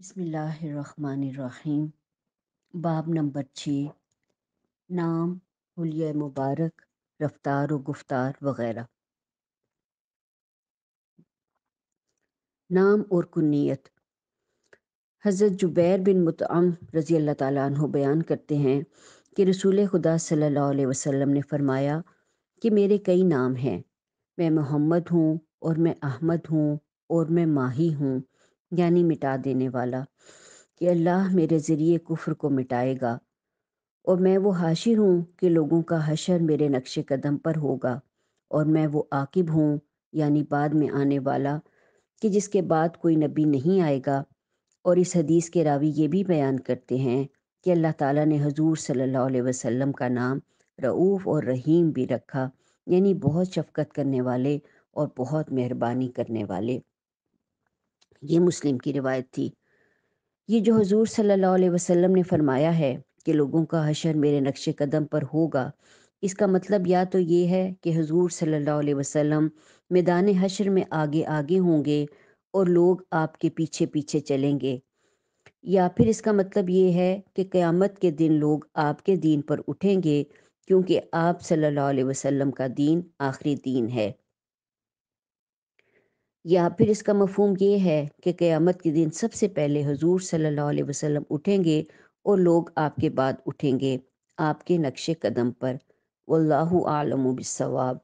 बसमीम बाब नंबर छः नाम हुलिया मुबारक रफ्तार व गुफ्तार वगैरह नाम और कुनीत हज़रत जुबैर बिन मतम रज़ी अल्लाह ताली बयान करते हैं कि रसूल खुदा सल्ला वसम ने फ़रमाया कि मेरे कई नाम हैं मैं मोहम्मद हूँ और मैं अहमद हूँ और मैं माही हूँ यानी मिटा देने वाला कि अल्लाह मेरे ज़रिए कुफ्र को मिटाएगा और मैं वो हाशिर हूँ कि लोगों का हशर मेरे नक्श कदम पर होगा और मैं वो आकिब हूँ यानी बाद में आने वाला कि जिसके बाद कोई नबी नहीं आएगा और इस हदीस के रावी ये भी बयान करते हैं कि अल्लाह ताला ने हजूर सल्लल्लाहु अलैहि वसल्लम का नाम रऊफ़ और रहीम भी रखा यानी बहुत शफकत करने वाले और बहुत मेहरबानी करने वाले ये मुस्लिम की रिवायत थी ये जो हजूर सल्ला अलैहि ने फरमाया है कि लोगों का हशर मेरे नक्श कदम पर होगा इसका मतलब या तो ये है कि हजूर सल्लल्लाहु अलैहि मैदान हशर में आगे आगे होंगे और लोग आपके पीछे पीछे चलेंगे या फिर इसका मतलब ये है कि क़यामत के दिन लोग आपके दीन पर उठेंगे क्योंकि आप सल्लल्लाहु अलैहि वसल्लम का दीन आखिरी दीन है या फिर इसका मफहम ये है कि क़यामत के दिन सबसे पहले हजूर सल्ला वसम उठेंगे और लोग आपके बाद उठेंगे आपके नक्श कदम पर वल्लाहु आलम बिसवाब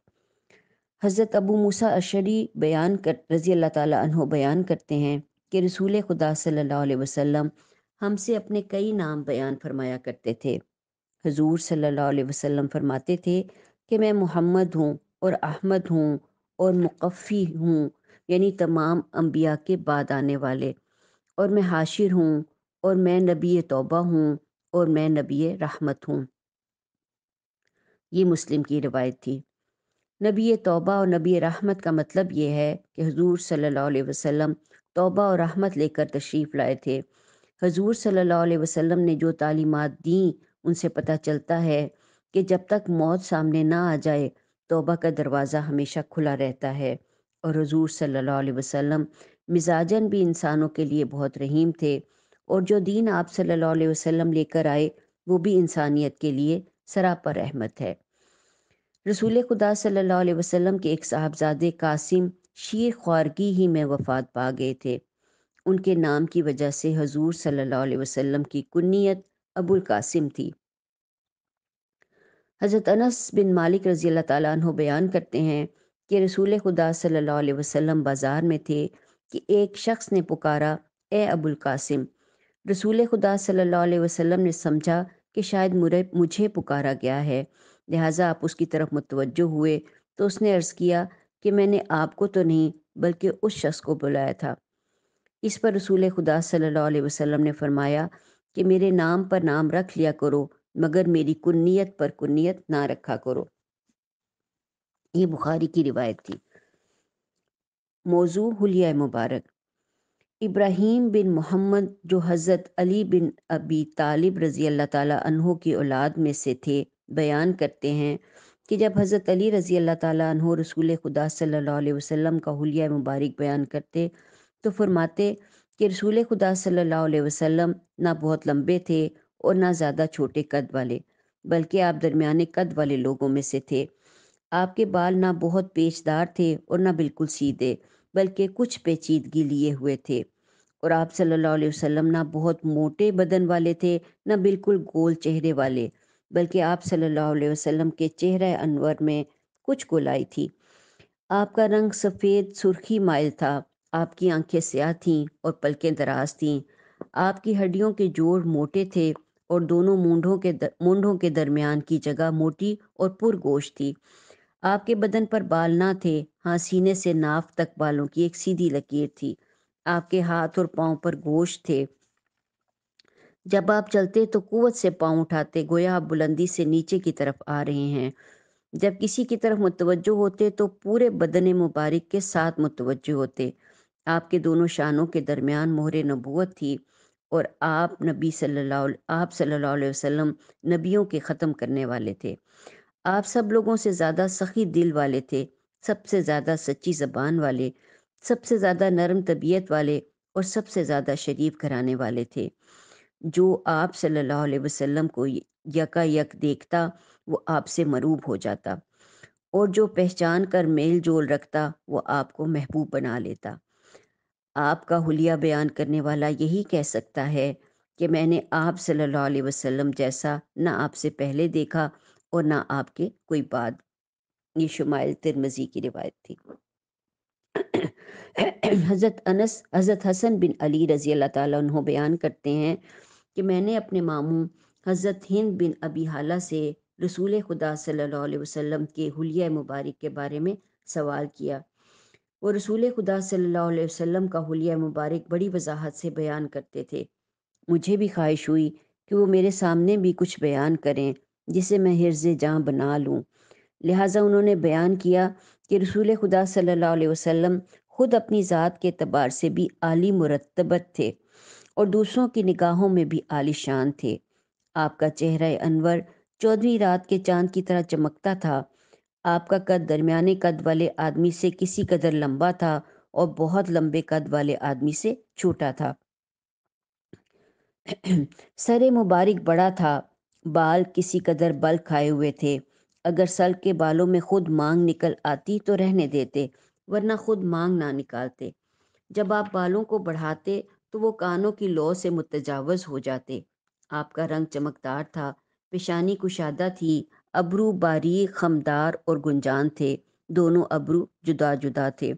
हज़रत अबू मूसा अशरी बयान कर रज़ी अल्लाह ताली बयान करते हैं कि रसूल खुदा सल्लल्लाहु अलैहि वसल्लम हमसे अपने कई नाम बयान फरमाया करते थे हजूर सल्लल्लाहु अलैहि वसल्लम फरमाते थे कि मैं मोहम्मद हूँ और अहमद हूँ और मुकफ़ी हूँ यानी तमाम अम्बिया के बाद आने वाले और मैं हाशिर हूँ और मैं नबी तौबा हूँ और मैं नबी रहमत हूँ ये मुस्लिम की रिवायत थी नबी तौबा और नबी रहमत का मतलब ये है कि हजूर सल्लल्लाहु अलैहि वसल्लम और रहमत लेकर तशरीफ़ लाए थे हजूर सल अलैहि वसल्लम ने जो तालीमत दी उनसे पता चलता है कि जब तक मौत सामने ना आ जाए तोबा का दरवाज़ा हमेशा खुला रहता है और हजूर सल्ला वसम मिजाजन भी इंसानों के लिए बहुत रहीम थे और जो दीन आप सल्ला वसम लेकर आए वो भी इंसानियत के लिए सरापर रहमत है रसूल खुदा सल्ला वसम के एक साहबजादे कासिम शीर ख्वारगी ही में वफात पा गए थे उनके नाम की वजह से हजूर सल्ला वसम की कुन्नीत अबुल कासिम थी हज़रत अनस बिन मालिक रज़ी अल्लाह बयान करते हैं कि रसूल खुदा सल्लल्लाहु अलैहि वसल्लम बाज़ार में थे कि एक शख्स ने पुकारा ए अबुल कासिम रसूल खुदा सल्लल्लाहु अलैहि वसल्लम ने समझा कि शायद मुरे मुझे पुकारा गया है लिहाजा आप उसकी तरफ मुतवजो हुए तो उसने अर्ज़ किया कि मैंने आपको तो नहीं बल्कि उस शख्स को बुलाया था इस पर रसूल खुदा सल्लल्लाहु अलैहि वसल्लम ने फरमाया कि मेरे नाम पर नाम रख लिया करो मगर मेरी कुन्नीत पर कुन्नीत ना रखा करो ये बुखारी की रिवायत थी मौजू हलिया मुबारक इब्राहिम बिन मोहम्मद जो हज़रत अली बिन अबी तालिब रज़ी अल्लाह ताली की औलाद में से थे बयान करते हैं कि जब हज़रत अली रज़ी अल्लाह ताली रसूल खुदा सल्लल्लाहु अलैहि वसल्लम का हलिया मुबारक बयान करते तो फरमाते कि रसूल खुदा सल्लल्लाहु अलैहि वसल्लम ना बहुत लंबे थे और ना ज़्यादा छोटे कद वाले बल्कि आप दरमियाने कद वाले लोगों में से थे आपके बाल ना बहुत पेचदार थे और ना बिल्कुल सीधे बल्कि कुछ पेचीदगी लिए हुए थे और आप सल्लल्लाहु अलैहि वसल्लम ना बहुत मोटे बदन वाले थे ना बिल्कुल गोल चेहरे वाले बल्कि आप सल्लल्लाहु अलैहि वसल्लम के चेहरे अनवर में कुछ गोलाई थी आपका रंग सफ़ेद सुर्खी माइल था आपकी आंखें स्याह थीं और पलकें दराज थीं आपकी हड्डियों के जोड़ मोटे थे और दोनों मूंढों के मूंढों के दरमियान की जगह मोटी और पुरगोश थी आपके बदन पर बाल ना थे हाँ सीने से नाफ तक बालों की एक सीधी लकीर थी आपके हाथ और पाँव पर गोश थे जब आप चलते तो कुत से पाँव उठाते गोया आप बुलंदी से नीचे की तरफ आ रहे हैं जब किसी की तरफ मुतवजो होते तो पूरे बदन मुबारक के साथ मुतवजो होते आपके दोनों शानों के दरमियान मोहर नबूत थी और आप नबी सल्लल्लाहु आप सल्लल्लाहु अलैहि वसल्लम नबियों के ख़त्म करने वाले थे आप सब लोगों से ज़्यादा सखी दिल वाले थे सबसे ज़्यादा सच्ची ज़बान वाले सबसे ज़्यादा नरम तबीयत वाले और सबसे ज़्यादा शरीफ घराने वाले थे जो आप सल्लल्लाहु अलैहि वसल्लम को यका यक देखता वो आपसे मरूब हो जाता और जो पहचान कर मेल जोल रखता वो आपको महबूब बना लेता आपका हुलिया बयान करने वाला यही कह सकता है कि मैंने आप सल्लल्लाहु अलैहि वसल्लम जैसा ना आपसे पहले देखा और ना आपके कोई बाद ये शुमाइल तिरमजी की रिवायत थी हज़रत अनस हज़रत हसन बिन अली रज़ी अल्लाह ताला बयान करते हैं कि मैंने अपने मामू हज़रत हिंद बिन अबी हाला से रसूल खुदा सल्लल्लाहु अलैहि वसल्लम के हुलिया मुबारक के बारे में सवाल किया वो रसूल खुदा सल्लल्लाहु अलैहि वसल्लम का हुलिया मुबारक बड़ी वजाहत से बयान करते थे मुझे भी ख्वाहिश हुई कि वो मेरे सामने भी कुछ बयान करें जिसे मैं हिरज जहाँ बना लूँ लिहाजा उन्होंने बयान किया कि रसूल खुदा सल्लल्लाहु अलैहि वसल्लम खुद अपनी ज़ात के तबार से भी आली मुरतबत थे और दूसरों की निगाहों में भी आली शान थे आपका चेहरा अनवर चौदहवीं रात के चांद की तरह चमकता था आपका कद दरमियाने कद वाले आदमी से किसी कदर लंबा था और बहुत लंबे कद वाले आदमी से छोटा था सरे मुबारक बड़ा था बाल किसी कदर बल खाए हुए थे अगर सल के बालों में खुद मांग निकल आती तो रहने देते वरना खुद मांग ना निकालते जब आप बालों को बढ़ाते तो वो कानों की लौ से मुतजावज हो जाते आपका रंग चमकदार था पेशानी कुशादा थी अबरू बारीक खमदार और गुंजान थे दोनों अबरू जुदा जुदा थे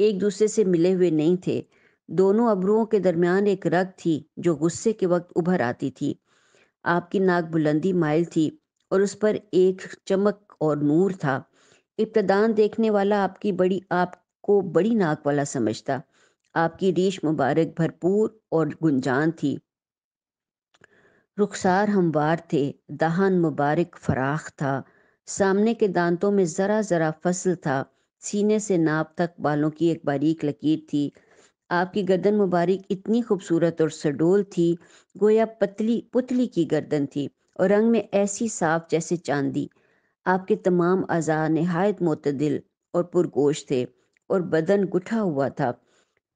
एक दूसरे से मिले हुए नहीं थे दोनों अबरुओं के दरमियान एक रग थी जो गुस्से के वक्त उभर आती थी आपकी नाक बुलंदी माइल थी और उस पर एक चमक और नूर था इब्तदान देखने वाला आपकी बड़ी आपको बड़ी नाक वाला समझता आपकी रीश मुबारक भरपूर और गुंजान थी रुखसार हमवार थे दहन मुबारक फराख था सामने के दांतों में ज़रा ज़रा फसल था सीने से नाप तक बालों की एक बारीक लकीर थी आपकी गर्दन मुबारक इतनी खूबसूरत और सडोल थी गोया पतली पुतली की गर्दन थी और रंग में ऐसी साफ जैसे चांदी आपके तमाम अज़ा नहायत मतदिल और पुरगोश थे और बदन गुठा हुआ था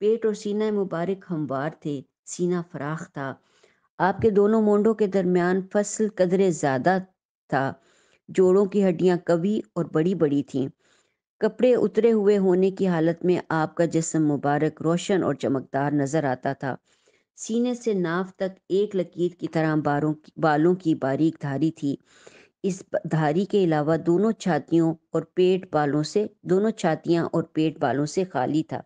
पेट और सीना मुबारक हमवार थे सीना फराख था आपके दोनों मोंडों के दरमियान फसल कदरे ज़्यादा था जोड़ों की हड्डियां कवी और बड़ी बड़ी थीं कपड़े उतरे हुए होने की हालत में आपका जिसम मुबारक रोशन और चमकदार नजर आता था सीने से नाफ तक एक लकीर की तरह बारों की बालों की बारीक धारी थी इस धारी के अलावा दोनों छातियों और पेट बालों से दोनों छातियां और पेट बालों से खाली था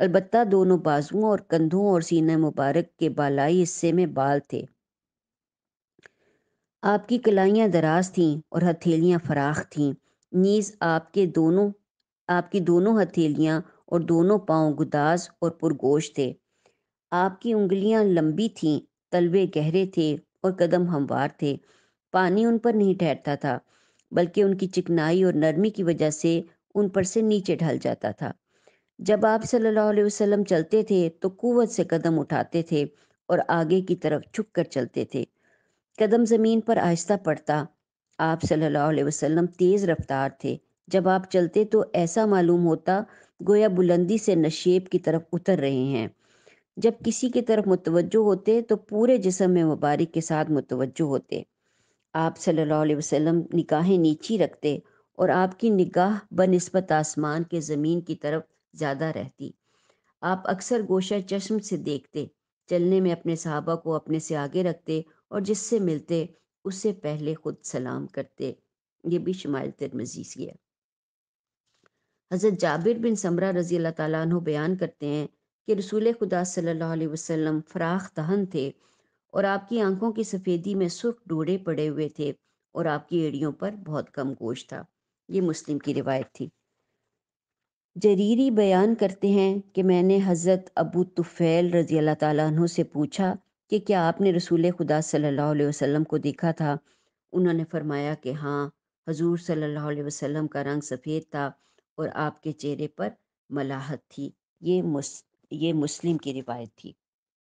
अलबत् दोनों बाजुओं और कंधों और सीने मुबारक के बालाई हिस्से में बाल थे आपकी कलाइयाँ दराज थीं और हथेलियाँ फराख थीं नीज आपके दोनों आपकी दोनों हथेलियाँ और दोनों पांव गुदास और पुरगोश थे आपकी उंगलियां लंबी थीं तलवे गहरे थे और कदम हमवार थे पानी उन पर नहीं ठहरता था बल्कि उनकी चिकनाई और नरमी की वजह से उन पर से नीचे ढल जाता था जब आप सल्लल्लाहु अलैहि वसल्लम चलते थे तो कुवत से कदम उठाते थे और आगे की तरफ झुक कर चलते थे कदम ज़मीन पर आहिस्ता पड़ता आप सल्लल्लाहु अलैहि वसल्लम तेज़ रफ्तार थे जब आप चलते तो ऐसा मालूम होता गोया बुलंदी से नशेब की तरफ उतर रहे हैं जब किसी की तरफ मुतवजो होते तो पूरे जिसम में मुबारक के साथ मुतवजो होते आप सल्लल्लाहु अलैहि वसल्लम निगाहें नीची रखते और आपकी निगाह बनस्बत आसमान के ज़मीन की तरफ ज़्यादा रहती आप अक्सर गोशा चश्म से देखते चलने में अपने सहाबा को अपने से आगे रखते और जिससे मिलते उससे पहले खुद सलाम करते ये भी शमायल तिरमजीज गया हज़रत जाबिर बिन समरा रजी अल्लाह ताली बयान करते हैं कि रसूल खुदा सल्ला वसम फराख दहन थे और आपकी आंखों की सफ़ेदी में सुर्ख डोड़े पड़े हुए थे और आपकी एड़ियों पर बहुत कम गोश था ये मुस्लिम की रिवायत थी जरीरी बयान करते हैं कि मैंने हज़रत अबू तुफ़ैल रजी अल्लाह ताली से पूछा कि क्या आपने रसूल खुदा सल्ला वसम को देखा था उन्होंने फरमाया कि हाँ हजूर सल्ला वसम का रंग सफ़ेद था और आपके चेहरे पर मलाहत थी ये मुस ये मुस्लिम की रिवायत थी